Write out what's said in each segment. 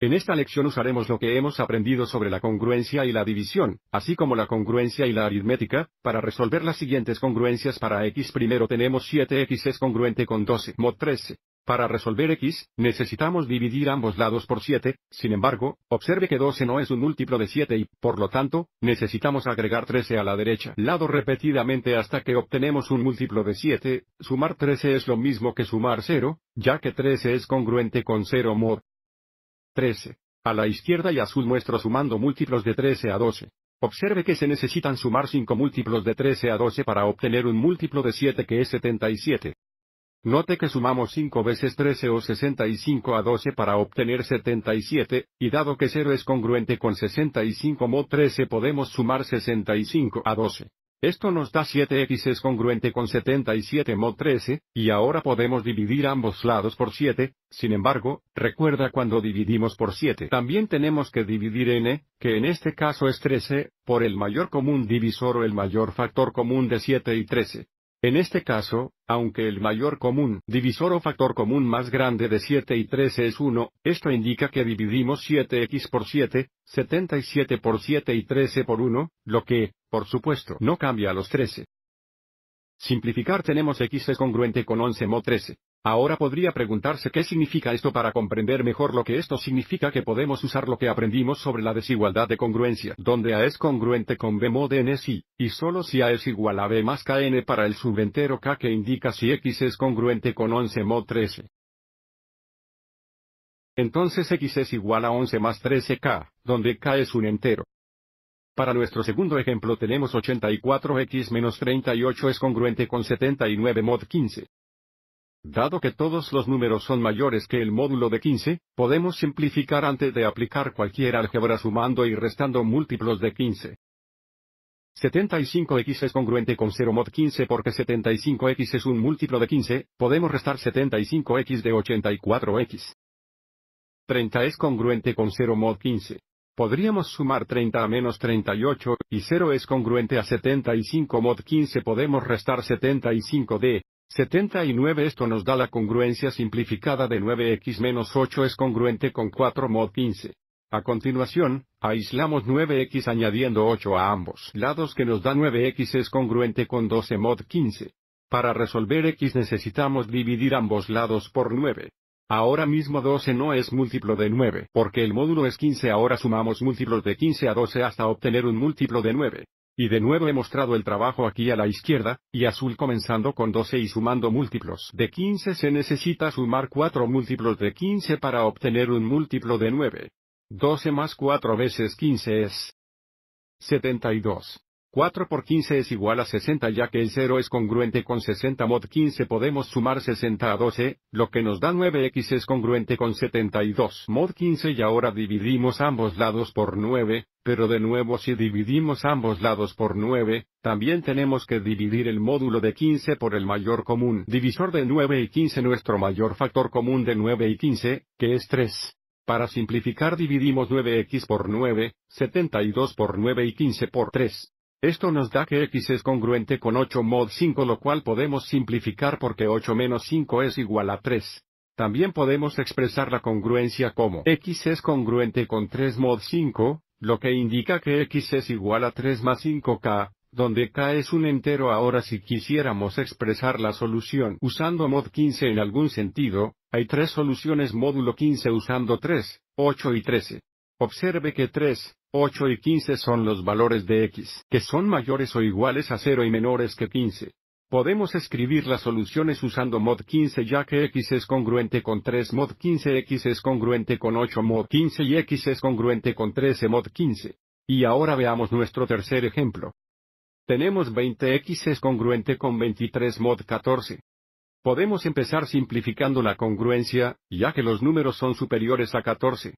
En esta lección usaremos lo que hemos aprendido sobre la congruencia y la división, así como la congruencia y la aritmética, para resolver las siguientes congruencias para x. Primero tenemos 7x es congruente con 12 mod 13. Para resolver x, necesitamos dividir ambos lados por 7, sin embargo, observe que 12 no es un múltiplo de 7 y, por lo tanto, necesitamos agregar 13 a la derecha lado repetidamente hasta que obtenemos un múltiplo de 7, sumar 13 es lo mismo que sumar 0, ya que 13 es congruente con 0 mod 13. A la izquierda y azul muestro sumando múltiplos de 13 a 12. Observe que se necesitan sumar 5 múltiplos de 13 a 12 para obtener un múltiplo de 7 que es 77. Note que sumamos 5 veces 13 o 65 a 12 para obtener 77, y dado que 0 es congruente con 65 mod 13 podemos sumar 65 a 12. Esto nos da 7x es congruente con 77 mod 13, y ahora podemos dividir ambos lados por 7, sin embargo, recuerda cuando dividimos por 7 también tenemos que dividir n, que en este caso es 13, por el mayor común divisor o el mayor factor común de 7 y 13. En este caso, aunque el mayor común, divisor o factor común más grande de 7 y 13 es 1, esto indica que dividimos 7x por 7, 77 por 7 y 13 por 1, lo que, por supuesto, no cambia a los 13. Simplificar tenemos x es congruente con 11 mod 13. Ahora podría preguntarse qué significa esto para comprender mejor lo que esto significa que podemos usar lo que aprendimos sobre la desigualdad de congruencia, donde A es congruente con B mod n si, y solo si A es igual a B más KN para el subentero K que indica si X es congruente con 11 mod 13. Entonces X es igual a 11 más 13K, donde K es un entero. Para nuestro segundo ejemplo tenemos 84x menos 38 es congruente con 79 mod 15. Dado que todos los números son mayores que el módulo de 15, podemos simplificar antes de aplicar cualquier álgebra sumando y restando múltiplos de 15. 75x es congruente con 0 mod 15 porque 75x es un múltiplo de 15, podemos restar 75x de 84x. 30 es congruente con 0 mod 15 podríamos sumar 30 a menos 38, y 0 es congruente a 75 mod 15 podemos restar 75 de 79 esto nos da la congruencia simplificada de 9x menos 8 es congruente con 4 mod 15. A continuación, aislamos 9x añadiendo 8 a ambos lados que nos da 9x es congruente con 12 mod 15. Para resolver x necesitamos dividir ambos lados por 9. Ahora mismo 12 no es múltiplo de 9, porque el módulo es 15, ahora sumamos múltiplos de 15 a 12 hasta obtener un múltiplo de 9. Y de nuevo he mostrado el trabajo aquí a la izquierda, y azul comenzando con 12 y sumando múltiplos de 15 se necesita sumar 4 múltiplos de 15 para obtener un múltiplo de 9. 12 más 4 veces 15 es 72. 4 por 15 es igual a 60 ya que el 0 es congruente con 60 mod 15 podemos sumar 60 a 12, lo que nos da 9x es congruente con 72 mod 15 y ahora dividimos ambos lados por 9, pero de nuevo si dividimos ambos lados por 9, también tenemos que dividir el módulo de 15 por el mayor común divisor de 9 y 15 nuestro mayor factor común de 9 y 15, que es 3. Para simplificar dividimos 9x por 9, 72 por 9 y 15 por 3. Esto nos da que x es congruente con 8 mod 5 lo cual podemos simplificar porque 8 menos 5 es igual a 3. También podemos expresar la congruencia como x es congruente con 3 mod 5, lo que indica que x es igual a 3 más 5k, donde k es un entero. Ahora si quisiéramos expresar la solución usando mod 15 en algún sentido, hay tres soluciones módulo 15 usando 3, 8 y 13. Observe que 3, 8 y 15 son los valores de x, que son mayores o iguales a 0 y menores que 15. Podemos escribir las soluciones usando mod 15 ya que x es congruente con 3 mod 15, x es congruente con 8 mod 15 y x es congruente con 13 mod 15. Y ahora veamos nuestro tercer ejemplo. Tenemos 20x es congruente con 23 mod 14. Podemos empezar simplificando la congruencia, ya que los números son superiores a 14.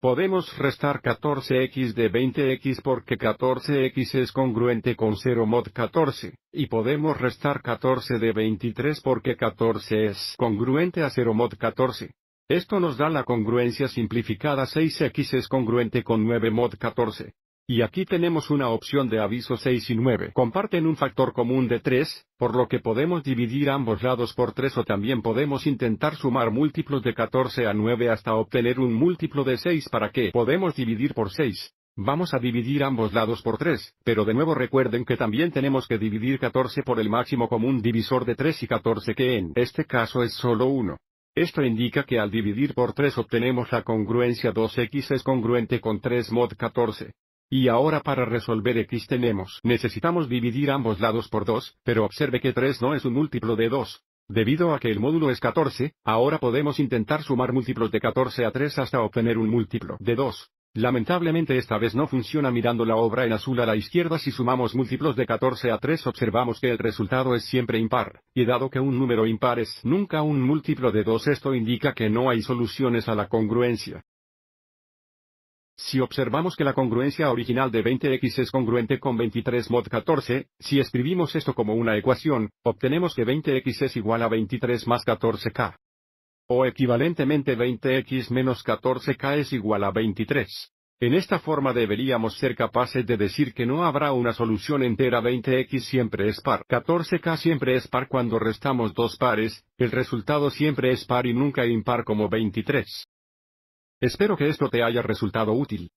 Podemos restar 14x de 20x porque 14x es congruente con 0 mod 14, y podemos restar 14 de 23 porque 14 es congruente a 0 mod 14. Esto nos da la congruencia simplificada 6x es congruente con 9 mod 14. Y aquí tenemos una opción de aviso 6 y 9. Comparten un factor común de 3, por lo que podemos dividir ambos lados por 3 o también podemos intentar sumar múltiplos de 14 a 9 hasta obtener un múltiplo de 6 para qué podemos dividir por 6. Vamos a dividir ambos lados por 3, pero de nuevo recuerden que también tenemos que dividir 14 por el máximo común divisor de 3 y 14 que en este caso es solo 1. Esto indica que al dividir por 3 obtenemos la congruencia 2x es congruente con 3 mod 14. Y ahora para resolver x tenemos, necesitamos dividir ambos lados por 2, pero observe que 3 no es un múltiplo de 2. Debido a que el módulo es 14, ahora podemos intentar sumar múltiplos de 14 a 3 hasta obtener un múltiplo de 2. Lamentablemente esta vez no funciona mirando la obra en azul a la izquierda si sumamos múltiplos de 14 a 3 observamos que el resultado es siempre impar, y dado que un número impar es nunca un múltiplo de 2 esto indica que no hay soluciones a la congruencia. Si observamos que la congruencia original de 20x es congruente con 23 mod 14, si escribimos esto como una ecuación, obtenemos que 20x es igual a 23 más 14k. O equivalentemente 20x menos 14k es igual a 23. En esta forma deberíamos ser capaces de decir que no habrá una solución entera 20x siempre es par. 14k siempre es par cuando restamos dos pares, el resultado siempre es par y nunca impar como 23. Espero que esto te haya resultado útil.